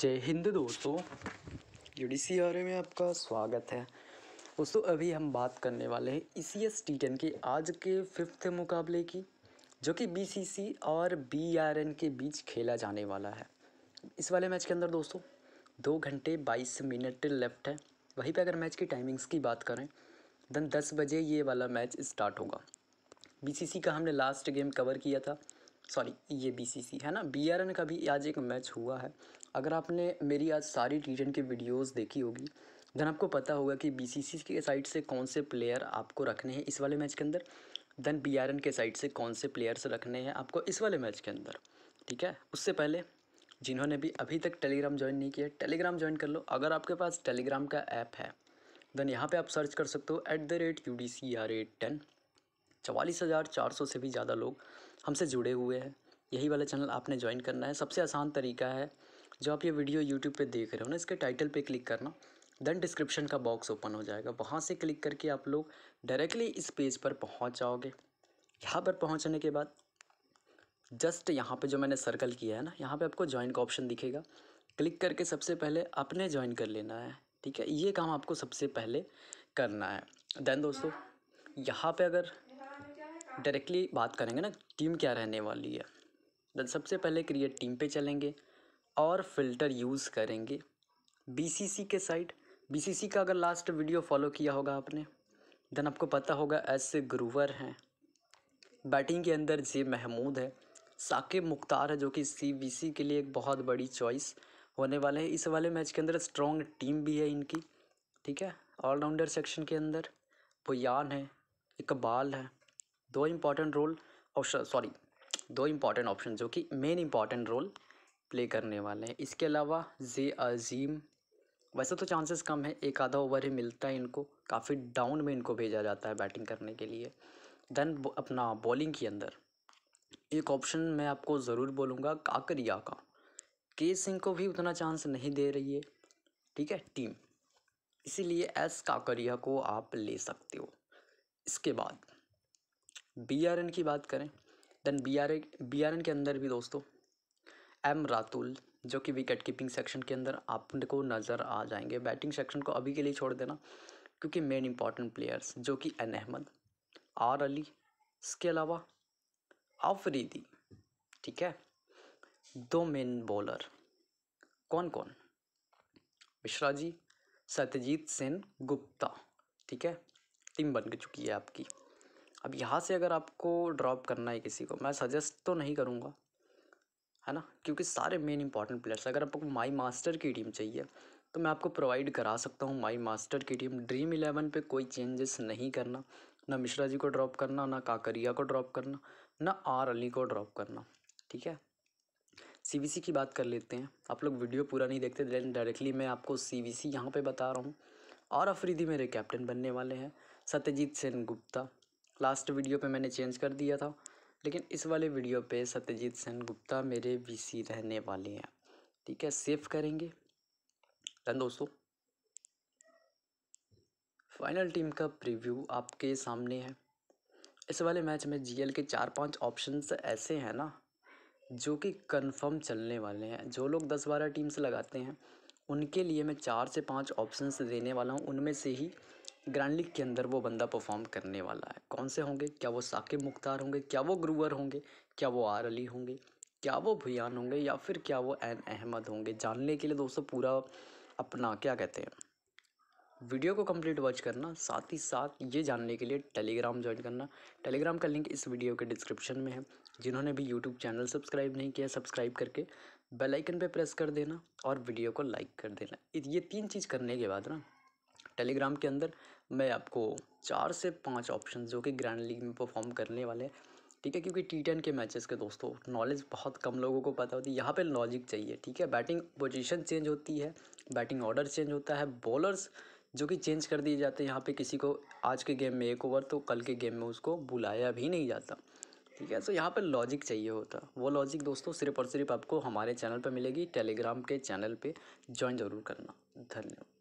जय हिंद दोस्तों UDC are में आपका स्वागत है दोस्तों अभी हम बात करने वाले हैं E C S T ten के आज के फिफ्थ मुकाबले की जो कि बी सी सी और बी आर एन के बीच खेला जाने वाला है इस वाले मैच के अंदर दोस्तों दो घंटे बाईस मिनट लेफ्ट है वहीं पे अगर मैच की टाइमिंग्स की बात करें दन दस बजे ये वाला मैच स्टार्ट होगा बी सी सी का हमने लास्ट गेम कवर किया था सॉरी ये बी सी सी है ना बी आर एन का भी आज एक मैच हुआ है अगर आपने मेरी आज सारी टी की वीडियोस देखी होगी देन आपको पता होगा कि बी के साइड से कौन से प्लेयर आपको रखने हैं इस वाले मैच के अंदर देन बी के साइड से कौन से प्लेयर्स रखने हैं आपको इस वाले मैच के अंदर ठीक है उससे पहले जिन्होंने भी अभी तक टेलीग्राम ज्वाइन नहीं किया टेलीग्राम ज्वाइन कर लो अगर आपके पास टेलीग्राम का ऐप है देन यहाँ पे आप सर्च कर सकते हो at the rate U D C R at ten चवालीस हज़ार चार सौ से भी ज़्यादा लोग हमसे जुड़े हुए हैं यही वाला चैनल आपने ज्वाइन करना है सबसे आसान तरीका है जो आप ये वीडियो यूट्यूब पे देख रहे हो ना इसके टाइटल पे क्लिक करना देन डिस्क्रिप्शन का बॉक्स ओपन हो जाएगा वहाँ से क्लिक करके आप लोग डायरेक्टली इस पेज पर पहुँच जाओगे यहाँ पर पहुँचने के बाद जस्ट यहाँ पे जो मैंने सर्कल किया है ना यहाँ पे आपको ज्वाइन का ऑप्शन दिखेगा क्लिक करके सबसे पहले अपने ज्वाइन कर लेना है ठीक है ये काम आपको सबसे पहले करना है देन दोस्तों यहाँ पे अगर डायरेक्टली बात करेंगे ना टीम क्या रहने वाली है देन सबसे पहले क्रिएट टीम पे चलेंगे और फिल्टर यूज़ करेंगे बीसीसी के साइड बीसीसी का अगर लास्ट वीडियो फॉलो किया होगा आपने देन आपको पता होगा एस ग्रूवर हैं बैटिंग के अंदर जे महमूद है साकिब मुख्तार है जो कि सीबीसी के लिए एक बहुत बड़ी चॉइस होने वाले हैं इस वाले मैच के अंदर स्ट्रॉन्ग टीम भी है इनकी ठीक है ऑलराउंडर सेक्शन के अंदर बुयान है इकबाल है दो इम्पॉर्टेंट रोल और सॉरी दो इम्पॉर्टेंट ऑप्शन जो कि मेन इम्पॉर्टेंट रोल प्ले करने वाले हैं इसके अलावा जे अजीम वैसे तो चांसेस कम है एक आधा ओवर ही मिलता है इनको काफ़ी डाउन में इनको भेजा जाता है बैटिंग करने के लिए देन अपना बॉलिंग के अंदर एक ऑप्शन मैं आपको ज़रूर बोलूँगा काकरिया का के सिंह को भी उतना चांस नहीं दे रही है ठीक है टीम इसीलिए एस काकरिया को आप ले सकते हो इसके बाद बी आर एन की बात करें then B R B R N के अंदर भी दोस्तों एम रातुल जो कि विकेट कीपिंग सेक्शन के अंदर आपको नज़र आ जाएंगे बैटिंग सेक्शन को अभी के लिए छोड़ देना क्योंकि मेन इंपॉर्टेंट प्लेयर्स जो कि एन अहमद आर अली इसके अलावा आफरीदी ठीक है दो मेन बॉलर कौन कौन मिश्रा जी सत्यजीत सेन गुप्ता ठीक है टीम बन चुकी है आपकी अब यहाँ से अगर आपको ड्रॉप करना है किसी को मैं सजेस्ट तो नहीं करूँगा है ना क्योंकि सारे मेन इंपॉर्टेंट प्लेयर्स अगर आपको माई मास्टर की टीम चाहिए तो मैं आपको प्रोवाइड करा सकता हूँ माई मास्टर की टीम ड्रीम इलेवन पे कोई चेंजेस नहीं करना ना मिश्रा जी को ड्रॉप करना ना काकरिया को ड्रॉप करना ना आर अली को ड्रॉप करना ठीक है सी की बात कर लेते हैं आप लोग वीडियो पूरा नहीं देखते देन डायरेक्टली मैं आपको सी वी सी यहाँ पर बता रहा हूँ और अफरीदी मेरे कैप्टन बनने वाले हैं सत्यजीत सेन गुप्ता लास्ट वीडियो पे मैंने चेंज कर दिया था लेकिन इस वाले वीडियो पे सत्यजीत सेन गुप्ता मेरे वीसी रहने वाले हैं ठीक है सेव करेंगे डन दोस्तों फाइनल टीम का प्रीव्यू आपके सामने है इस वाले मैच में जीएल के चार पांच ऑप्शंस ऐसे हैं ना जो कि कंफर्म चलने वाले हैं जो लोग दस बारह टीम्स लगाते हैं उनके लिए मैं चार से पाँच ऑप्शन देने वाला हूँ उनमें से ही ग्रैंड लीग के अंदर वो बंदा परफॉर्म करने वाला है कौन से होंगे क्या वो साकिब मुख्तार होंगे क्या वो ग्रूवर होंगे क्या वो आर अली होंगे क्या वो भुयान होंगे या फिर क्या वो एन अहमद होंगे जानने के लिए दोस्तों पूरा अपना क्या कहते हैं वीडियो को कंप्लीट वॉच करना साथ ही साथ ये जानने के लिए टेलीग्राम ज्वाइन करना टेलीग्राम का लिंक इस वीडियो के डिस्क्रिप्शन में है जिन्होंने भी यूट्यूब चैनल सब्सक्राइब नहीं किया सब्सक्राइब करके बेल आइकन पे प्रेस कर देना और वीडियो को लाइक कर देना ये तीन चीज़ करने के बाद ना टेलीग्राम के अंदर मैं आपको चार से पाँच ऑप्शन जो कि ग्रैंड लीग में परफॉर्म करने वाले हैं ठीक है क्योंकि टी टेन के मैचेस के दोस्तों नॉलेज बहुत कम लोगों को पता होती है यहाँ पे लॉजिक चाहिए ठीक है बैटिंग पोजीशन चेंज होती है बैटिंग ऑर्डर चेंज होता है बॉलर्स जो कि चेंज कर दिए जाते हैं यहाँ पे किसी को आज के गेम में एक ओवर तो कल के गेम में उसको बुलाया भी नहीं जाता ठीक है सो यहाँ पर लॉजिक चाहिए होता वो लॉजिक दोस्तों सिर्फ और सिर्फ आपको हमारे चैनल पर मिलेगी टेलीग्राम के चैनल पर ज्वाइन ज़रूर करना धन्यवाद